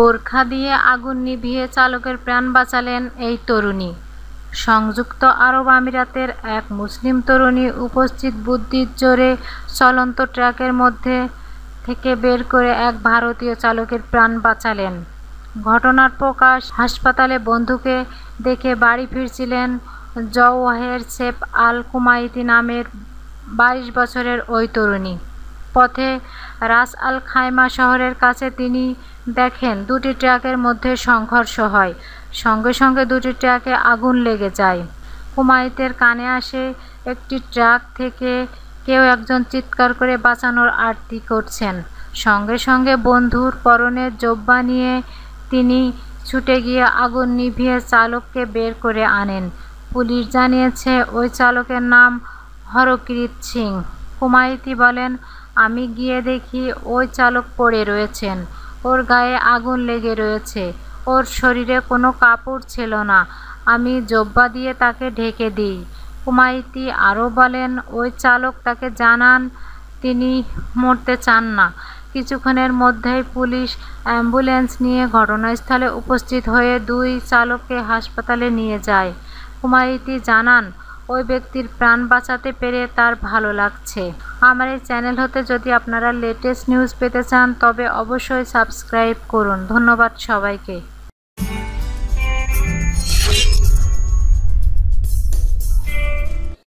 বোরখা দিয়ে আগুন নিভিয়ে চালকের প্রাণ বাঁচালেন এই তরুণী সংযুক্ত আরব আমিরাতের এক মুসলিম তরুণী উপস্থিত বুদ্ধির জোরে চলন্ত ট্রাকের মধ্যে থেকে বের করে এক ভারতীয় চালকের প্রাণ বাঁচালেন ঘটনার প্রকাশ হাসপাতালে বন্ধুকে দেখে বাড়ি ফিরছিলেন জওয়াহের শেফ আল কুমাইতি নামের বাইশ বছরের ওই তরুণী পথে রাস আল খাইমা শহরের কাছে তিনি দেখেন দুটি ট্রাকের মধ্যে সংঘর্ষ হয় সঙ্গে সঙ্গে দুটি ট্রাকে আগুন লেগে যায় কুমাইতের কানে আসে একটি ট্রাক থেকে কেউ একজন চিৎকার করে বাঁচানোর আরতি করছেন সঙ্গে সঙ্গে বন্ধুর পরনে জব্বা নিয়ে তিনি ছুটে গিয়ে আগুন নিভিয়ে চালককে বের করে আনেন পুলিশ জানিয়েছে ওই চালকের নাম হরকৃত সিং কুমাইতি বলেন আমি গিয়ে দেখি ওই চালক পড়ে রয়েছেন ওর গায়ে আগুন লেগে রয়েছে ওর শরীরে কোনো কাপড় ছিল না আমি জব্বা দিয়ে তাকে ঢেকে দিই কুমাইতি আরও বলেন ওই চালক তাকে জানান তিনি মরতে চান না কিছুক্ষণের মধ্যেই পুলিশ অ্যাম্বুলেন্স নিয়ে ঘটনাস্থলে উপস্থিত হয়ে দুই চালককে হাসপাতালে নিয়ে যায় কুমাইতি জানান ওই ব্যক্তির প্রাণ বাঁচাতে পেরে তার ভালো লাগছে আমার এই চ্যানেল হতে যদি আপনারা লেটেস্ট নিউজ পেতে চান তবে অবশ্যই সাবস্ক্রাইব করুন ধন্যবাদ সবাইকে